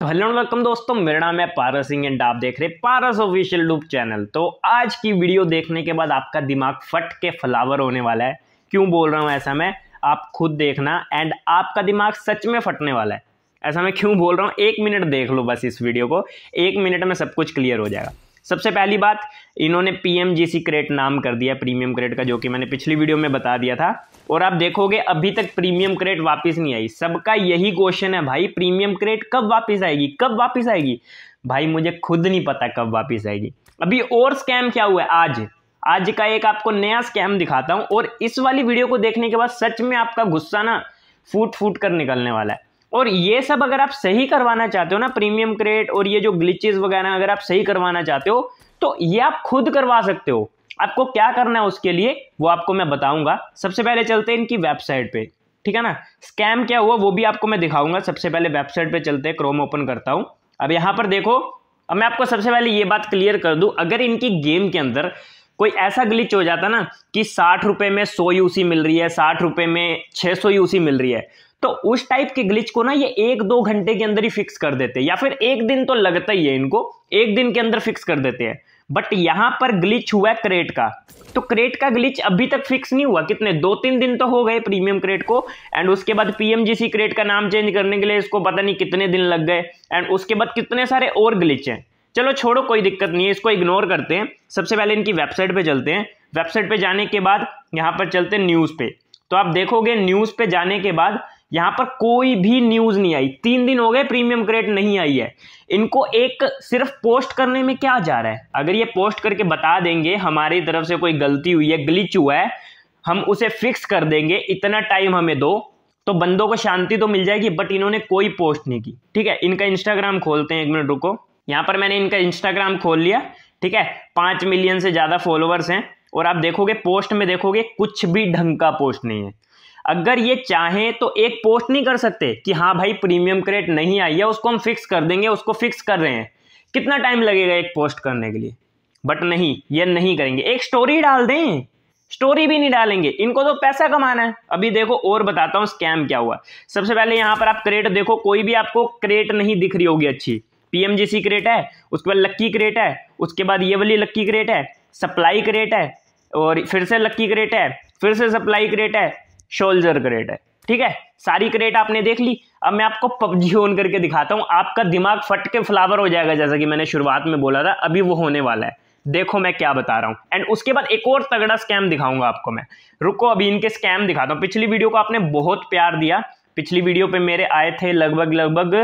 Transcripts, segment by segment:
तो hello welcome दोस्तों मेरा नाम है पारस सिंह एंड आप देख रहे पारस ऑफिशियल लूप चैनल तो आज की वीडियो देखने के बाद आपका दिमाग फट के फ्लावर होने वाला है क्यों बोल रहा हूँ ऐसा मैं आप खुद देखना एंड आपका दिमाग सच में फटने वाला है ऐसा मैं क्यों बोल रहा हूँ एक मिनट देख लो बस इस वीडियो को एक मिनट में सब कुछ क्लियर हो जाएगा सबसे पहली बात इन्होंने P M G C crate नाम कर दिया प्रीमियम क्रेट का जो कि मैंने पिछली वीडियो में बता दिया था और आप देखोगे अभी तक प्रीमियम क्रेट वापस नहीं आई सबका यही क्वेश्चन है भाई प्रीमियम क्रेट कब वापस आएगी कब वापस आएगी भाई मुझे खुद नहीं पता कब वापस आएगी अभी और स्कैम क्या हुआ है आज आज का एक आपको नया स्कैम दिखाता हूँ और इस वाली वीडियो को देखने के बाद सच में आपका गुस्सा ना फूट फूट कर निकलने वाला है और ये सब अगर आप सही करवाना चाहते हो ना प्रीमियम क्रेट और ये जो ग्लिचेज वगैरह अगर आप सही करवाना चाहते हो तो ये आप खुद करवा सकते हो आपको क्या करना है उसके लिए वो आपको मैं बताऊंगा सबसे पहले चलते हैं इनकी वेबसाइट पे ठीक है ना स्कैम क्या हुआ वो भी आपको मैं दिखाऊंगा सबसे पहले वेबसाइट पे चलते हैं क्रोम ओपन करता हूं अब यहां पर देखो अब मैं आपको सबसे पहले ये बात क्लियर कर दूं अगर इनकी गेम के अंदर कोई ऐसा ग्लिच हो जाता ना कि साठ रुपए में सौ यूसी मिल रही है साठ रुपए में छह सौ यूसी मिल रही है तो उस टाइप के ग्लिच को ना ये एक दो घंटे के अंदर ही फिक्स कर देते हैं या फिर एक दिन तो लगता ही है इनको एक दिन के अंदर फिक्स कर देते हैं बट यहां पर ग्लिच हुआ है क्रेट का तो क्रेट का ग्लिच अभी तक फिक्स नहीं हुआ कितने दो तीन दिन तो हो गए प्रीमियम क्रेट को एंड उसके बाद पीएमजीसी क्रेट का नाम चेंज करने के लिए इसको पता नहीं कितने दिन लग गए एंड उसके बाद कितने सारे और ग्लिच हैं चलो छोड़ो कोई दिक्कत नहीं है इसको इग्नोर करते हैं सबसे पहले इनकी वेबसाइट पे चलते हैं वेबसाइट पे जाने के बाद यहाँ पर चलते हैं न्यूज़ पे तो आप देखोगे न्यूज़ पे जाने के बाद यहाँ पर कोई भी न्यूज़ नहीं आई तीन दिन हो गए प्रीमियम क्रेट नहीं आई है इनको एक सिर्फ पोस्ट करने में क्या जा रहा है अगर ये पोस्ट करके बता देंगे हमारी तरफ से कोई गलती हुई है ग्लिच हुआ है हम उसे फिक्स कर देंगे इतना टाइम हमें दो तो बंदों को शांति तो मिल जाएगी बट इन्होंने कोई पोस्ट नहीं की ठीक है इनका इंस्टाग्राम खोलते हैं एक मिनट रुको यहां पर मैंने इनका इंस्टाग्राम खोल लिया ठीक है पांच मिलियन से ज़्यादा फॉलोअर्स हैं और आप देखोगे पोस्ट में देखोगे कुछ भी ढंग का पोस्ट नहीं है अगर ये चाहें तो एक पोस्ट नहीं कर सकते कि हाँ भाई प्रीमियम क्रेट नहीं आई है उसको हम फिक्स कर देंगे उसको फिक्स कर रहे हैं कितना टाइम लगेगा एक पोस्ट करने के लिए बट नहीं ये नहीं करेंगे एक स्टोरी डाल दें स्टोरी भी नहीं डालेंगे इनको तो पैसा कमाना है अभी देखो और बताता हूँ स्कैम क्या हुआ सबसे पहले यहाँ पर आप क्रेट देखो कोई भी आपको क्रेट नहीं दिख रही होगी अच्छी पीएमजीसी क्रेट है उसके बाद लक्की क्रेट है उसके बाद ये वाली लक्की क्रेट है सप्लाई क्रेट है और फिर से लक्की क्रेट है फिर से सप्लाई क्रेट है शोल्जर क्रेट है ठीक है सारी क्रेट आपने देख ली अब मैं आपको पबजी ऑन करके दिखाता हूँ आपका दिमाग फट के फ्लावर हो जाएगा जैसा कि मैंने शुरुआत में बोला था अभी वो होने वाला है देखो मैं क्या बता रहा हूँ एंड उसके बाद एक और तगड़ा स्कैम दिखाऊंगा आपको मैं रुको अभी इनके स्कैम दिखाता हूँ पिछली वीडियो को आपने बहुत प्यार दिया पिछली वीडियो पे मेरे आए थे लगभग लगभग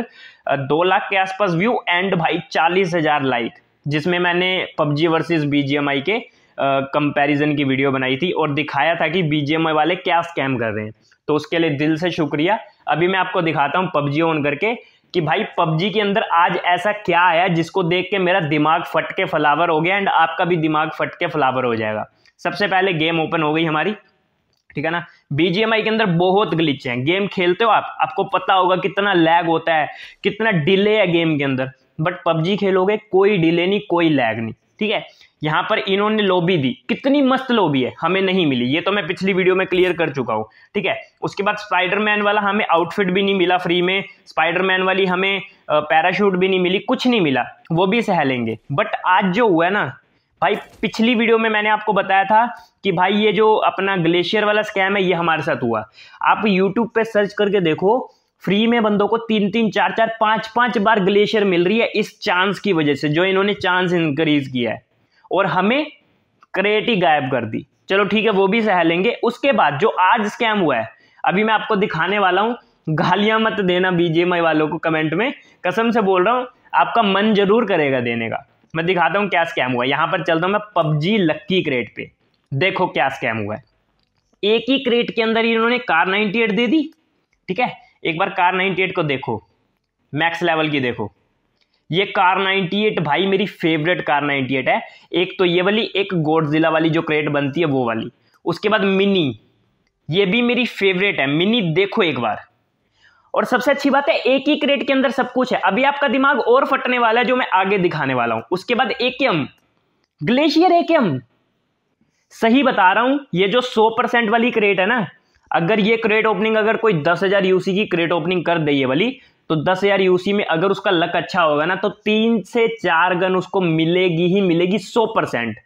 दो लाख के आसपास व्यू एंड भाई चालीस हजार लाइक जिसमें मैंने पबजी वर्सेस बीजीएमआई के कंपैरिजन की वीडियो बनाई थी और दिखाया था कि बीजेएमआई वाले क्या स्कैम कर रहे हैं तो उसके लिए दिल से शुक्रिया अभी मैं आपको दिखाता हूँ पबजी ऑन करके कि भाई पबजी के अंदर आज ऐसा क्या आया जिसको देख के मेरा दिमाग फट के फलावर हो गया एंड आपका भी दिमाग फट के फलावर हो जाएगा सबसे पहले गेम ओपन हो गई हमारी ठीक है ना बीजीएमआई के अंदर बहुत ग्लिच हैं गेम खेलते हो आप आपको पता होगा कितना लैग होता है कितना डिले है गेम के अंदर बट पबजी खेलोगे कोई डिले नहीं कोई लैग नहीं ठीक है यहाँ पर इन्होंने लोबी दी कितनी मस्त लोबी है हमें नहीं मिली ये तो मैं पिछली वीडियो में क्लियर कर चुका हूं ठीक है उसके बाद स्पाइडरमैन वाला हमें आउटफिट भी नहीं मिला फ्री में स्पाइडरमैन वाली हमें पैराशूट भी नहीं मिली कुछ नहीं मिला वो भी सह लेंगे बट आज जो हुआ ना भाई पिछली वीडियो में मैंने आपको बताया था कि भाई ये जो अपना ग्लेशियर वाला स्कैम है ये हमारे साथ हुआ आप यूट्यूब पर सर्च करके देखो फ्री में बंदों को तीन तीन चार चार पांच पांच बार ग्लेशियर मिल रही है इस चांस की वजह से जो इन्होंने चांस इंक्रीज किया है और हमें क्रेट ही गायब कर दी चलो ठीक है वो भी सह लेंगे उसके बाद जो आज स्कैम हुआ है अभी मैं आपको दिखाने वाला हूं गालियां मत देना बीजेएमआई वालों को कमेंट में कसम से बोल रहा हूं आपका मन जरूर करेगा देने का मैं दिखाता हूँ क्या स्कैम हुआ यहां पर चलता हूँ मैं पबजी लक्की क्रेट पे देखो क्या स्कैम हुआ है एक ही क्रेट के अंदर इन्होंने कार 98 दे दी ठीक है एक बार कार नाइन्टी एट को देखो मैक्स लेवल की देखो ये कार 98 भाई मेरी फेवरेट कार 98 है एक तो ये वाली एक गोडजिला वाली जो क्रेट बनती है वो वाली उसके बाद मिनी ये भी मेरी फेवरेट है मिनी देखो एक बार और सबसे अच्छी बात है एक ही क्रेट के अंदर सब कुछ है अभी आपका दिमाग और फटने वाला है जो मैं आगे दिखाने वाला हूं उसके बाद एक ग्लेशियर एक सही बता रहा हूं ये जो 100 परसेंट वाली क्रेट है ना अगर ये क्रेट ओपनिंग अगर कोई दस हज़ार यूसी की क्रेट ओपनिंग कर दी है वाली तो दस हज़ार यूसी में अगर उसका लक अच्छा होगा ना तो तीन से चार गन उसको मिलेगी ही मिलेगी सौ परसेंट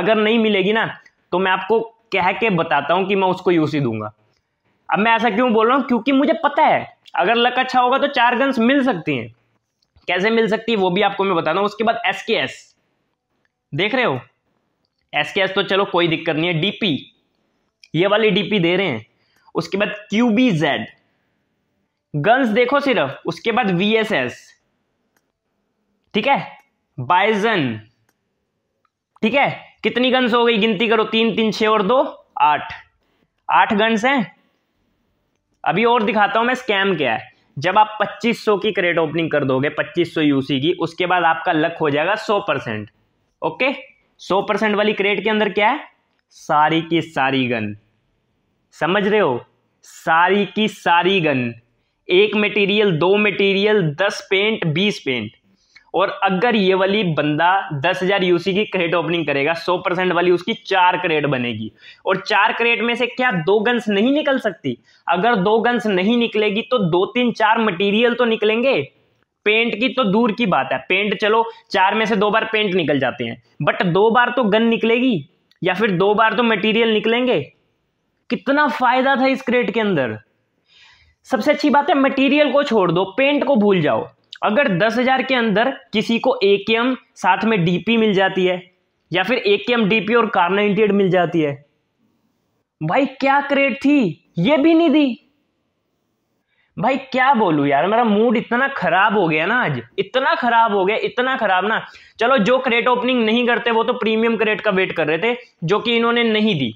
अगर नहीं मिलेगी ना तो मैं आपको कह के बताता हूं कि मैं उसको यूसी दूंगा अब मैं ऐसा क्यों बोल रहा हूँ क्योंकि मुझे पता है अगर लक अच्छा होगा तो चार गन्स मिल सकती हैं कैसे मिल सकती है वो भी आपको मैं बताता हूँ उसके बाद एस के एस देख रहे हो एस के एस तो चलो कोई दिक्कत नहीं है डीपी ये वाली डीपी दे रहे हैं उसके बाद क्यूबी जेड गन्स देखो सिर्फ उसके बाद वी एस एस ठीक है बाइजन ठीक है कितनी गन्स हो गई गिनती करो तीन तीन छः और दो आठ आठ गन्स हैं अभी और दिखाता हूं मैं स्कैम क्या है जब आप 2500 की क्रेट ओपनिंग कर दोगे 2500 यूसी की उसके बाद आपका लक हो जाएगा 100 परसेंट ओके 100 परसेंट वाली क्रेट के अंदर क्या है सारी की सारी गन समझ रहे हो सारी की सारी गन एक मटेरियल दो मटेरियल दस पेंट बीस पेंट और अगर ये वाली बंदा दस हजार यूसी की क्रेट ओपनिंग करेगा सौ परसेंट वाली उसकी चार क्रेट बनेगी और चार क्रेट में से क्या दो गन्स नहीं निकल सकती अगर दो गन्स नहीं निकलेगी तो दो तीन चार मटेरियल तो निकलेंगे पेंट की तो दूर की बात है पेंट चलो चार में से दो बार पेंट निकल जाते हैं बट दो बार तो गन निकलेगी या फिर दो बार तो मटेरियल निकलेंगे कितना फ़ायदा था इस क्रेट के अंदर सबसे अच्छी बात है मटेरियल को छोड़ दो पेंट को भूल जाओ अगर दस हज़ार के अंदर किसी को ए के एम साथ में डीपी मिल जाती है या फिर A K M D P और कार मिल जाती है भाई क्या क्रेट थी ये भी नहीं दी भाई क्या बोलू यार मेरा मूड इतना खराब हो गया ना आज इतना खराब हो गया इतना खराब ना चलो जो क्रेट ओपनिंग नहीं करते वो तो प्रीमियम क्रेट का वेट कर रहे थे जो कि इन्होंने नहीं दी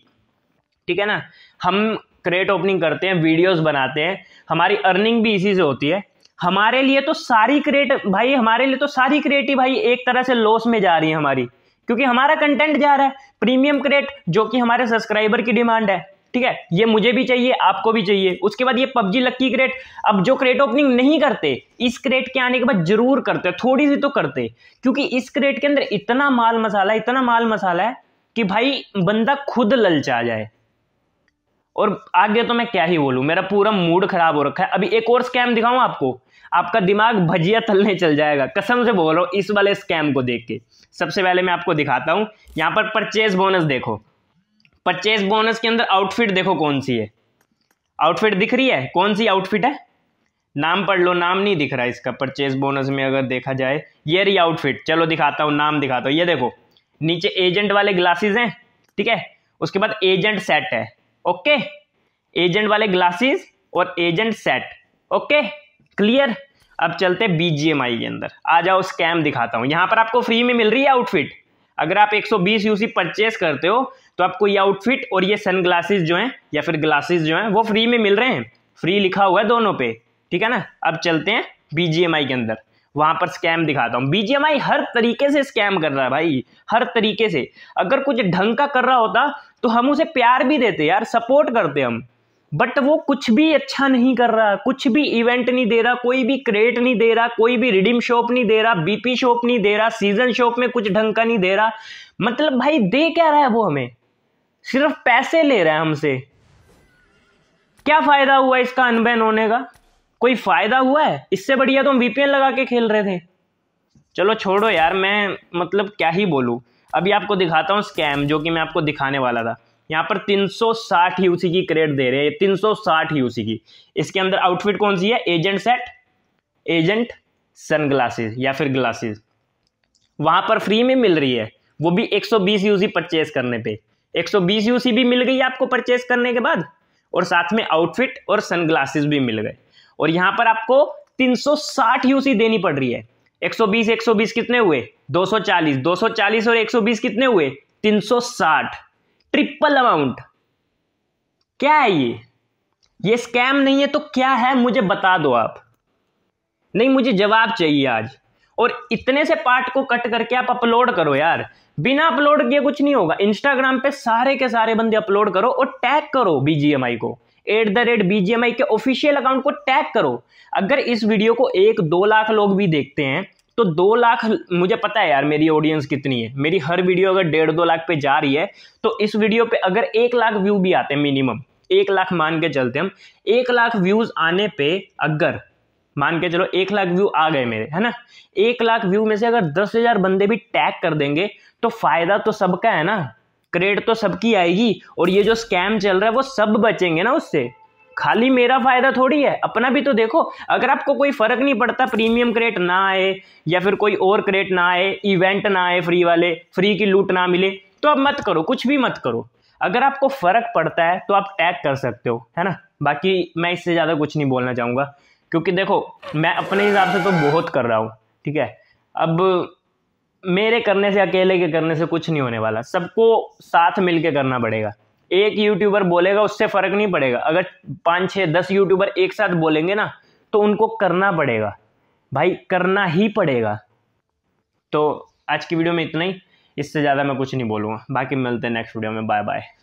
ठीक है ना हम क्रेट ओपनिंग करते हैं वीडियोस बनाते हैं हमारी अर्निंग भी इसी से होती है हमारे लिए तो सारी क्रिएट भाई हमारे लिए तो सारी क्रिएटिव ही भाई एक तरह से लॉस में जा रही है हमारी क्योंकि हमारा कंटेंट जा रहा है प्रीमियम क्रिएट जो कि हमारे सब्सक्राइबर की डिमांड है ठीक है ये मुझे भी चाहिए आपको भी चाहिए उसके बाद ये पबजी लक्की क्रेट अब जो क्रेट ओपनिंग नहीं करते इस क्रेट के आने के बाद जरूर करते थोड़ी सी तो करते क्योंकि इस क्रेट के अंदर इतना माल मसाला इतना माल मसाला है कि भाई बंदा खुद ललचा जाए और आगे तो मैं क्या ही बोलूँ मेरा पूरा मूड खराब हो रखा है अभी एक और स्कैम दिखाऊँ आपको आपका दिमाग भजिया तलने चल जाएगा कसम से बोल रहा हूँ इस वाले स्कैम को देख के सबसे पहले मैं आपको दिखाता हूँ यहाँ पर परचेज बोनस देखो परचेज बोनस के अंदर आउटफिट देखो कौन सी है आउटफिट दिख रही है कौन सी आउटफिट है नाम पढ़ लो नाम नहीं दिख रहा इसका परचेज बोनस में अगर देखा जाए ये रही आउटफिट चलो दिखाता हूँ नाम दिखाता हूँ ये देखो नीचे एजेंट वाले ग्लासेस हैं ठीक है उसके बाद एजेंट सेट है ओके एजेंट वाले ग्लासेस और एजेंट सेट ओके क्लियर अब चलते बीजीएमआई के अंदर आ जाओ स्कैम दिखाता हूं यहां पर आपको फ्री में मिल रही है आउटफिट अगर आप 120 यूसी परचेस करते हो तो आपको ये आउटफिट और ये सन ग्लासेस जो हैं या फिर ग्लासेस जो हैं वो फ्री में मिल रहे हैं फ्री लिखा हुआ है दोनों पे ठीक है ना अब चलते हैं बीजीएमआई के अंदर वहां पर स्कैम दिखाता हूँ बीजीएमआई हर तरीके से स्कैम कर रहा है भाई हर तरीके से अगर कुछ ढंग का कर रहा होता तो हम उसे प्यार भी देते यार सपोर्ट करते हम बट वो कुछ भी अच्छा नहीं कर रहा कुछ भी इवेंट नहीं दे रहा कोई भी क्रेट नहीं दे रहा कोई भी रिडीम शॉप नहीं दे रहा बीपी शॉप नहीं दे रहा सीजन शॉप में कुछ ढंग का नहीं दे रहा मतलब भाई दे क्या रहा है वो हमें सिर्फ पैसे ले रहा है हमसे क्या फायदा हुआ इसका अनबैन होने का कोई फायदा हुआ है इससे बढ़िया तो हम वीपीएन लगा के खेल रहे थे चलो छोड़ो यार मैं मतलब क्या ही बोलूँ अभी आपको दिखाता हूँ स्कैम जो कि मैं आपको दिखाने वाला था यहाँ पर 360 यूसी की क्रेड दे रहे हैं 360 यूसी की इसके अंदर आउटफिट कौन सी है एजेंट सेट एजेंट सन या फिर ग्लासेस वहाँ पर फ्री में मिल रही है वो भी 120 यूसी परचेज करने पे 120 यूसी भी मिल गई आपको परचेज करने के बाद और साथ में आउटफिट और सनग्लासेस भी मिल गए और यहाँ पर आपको 360 यूसी देनी पड़ रही है 120 120 कितने हुए 240 240 और 120 कितने हुए 360 ट्रिपल अमाउंट क्या है ये ये स्कैम नहीं है तो क्या है मुझे बता दो आप नहीं मुझे जवाब चाहिए आज और इतने से पार्ट को कट करके आप अपलोड करो यार बिना अपलोड किए कुछ नहीं होगा इंस्टाग्राम पे सारे के सारे बंदे अपलोड करो और टैग करो बीजीएमआई को एट द रेट बीजीएमआई के ऑफिशियल अकाउंट को टैग करो अगर इस वीडियो को एक दो लाख लोग भी देखते हैं तो दो लाख मुझे पता है यार मेरी ऑडियंस कितनी है मेरी हर वीडियो अगर डेढ़ दो लाख पे जा रही है तो इस वीडियो पे अगर एक लाख व्यू भी आते हैं मिनिमम एक लाख मान के चलते हम एक लाख व्यूज़ आने पे अगर मान के चलो एक लाख व्यू आ गए मेरे है ना एक लाख व्यू में से अगर दस हज़ार बंदे भी टैग कर देंगे तो फ़ायदा तो सबका है ना क्रेड तो सबकी आएगी और ये जो स्कैम चल रहा है वो सब बचेंगे ना उससे खाली मेरा फायदा थोड़ी है अपना भी तो देखो अगर आपको कोई फर्क नहीं पड़ता प्रीमियम क्रेट ना आए या फिर कोई और क्रेट ना आए इवेंट ना आए फ्री वाले फ्री की लूट ना मिले तो आप मत करो कुछ भी मत करो अगर आपको फर्क पड़ता है तो आप टैग कर सकते हो है ना बाकी मैं इससे ज़्यादा कुछ नहीं बोलना चाहूंगा क्योंकि देखो मैं अपने हिसाब से तो बहुत कर रहा हूँ ठीक है अब मेरे करने से अकेले के करने से कुछ नहीं होने वाला सबको साथ मिलके करना पड़ेगा एक यूट्यूबर बोलेगा उससे फ़र्क नहीं पड़ेगा अगर पाँच छः दस यूट्यूबर एक साथ बोलेंगे ना तो उनको करना पड़ेगा भाई करना ही पड़ेगा तो आज की वीडियो में इतना ही इससे ज़्यादा मैं कुछ नहीं बोलूँगा बाकी मिलते हैं नेक्स्ट वीडियो में बाय बाय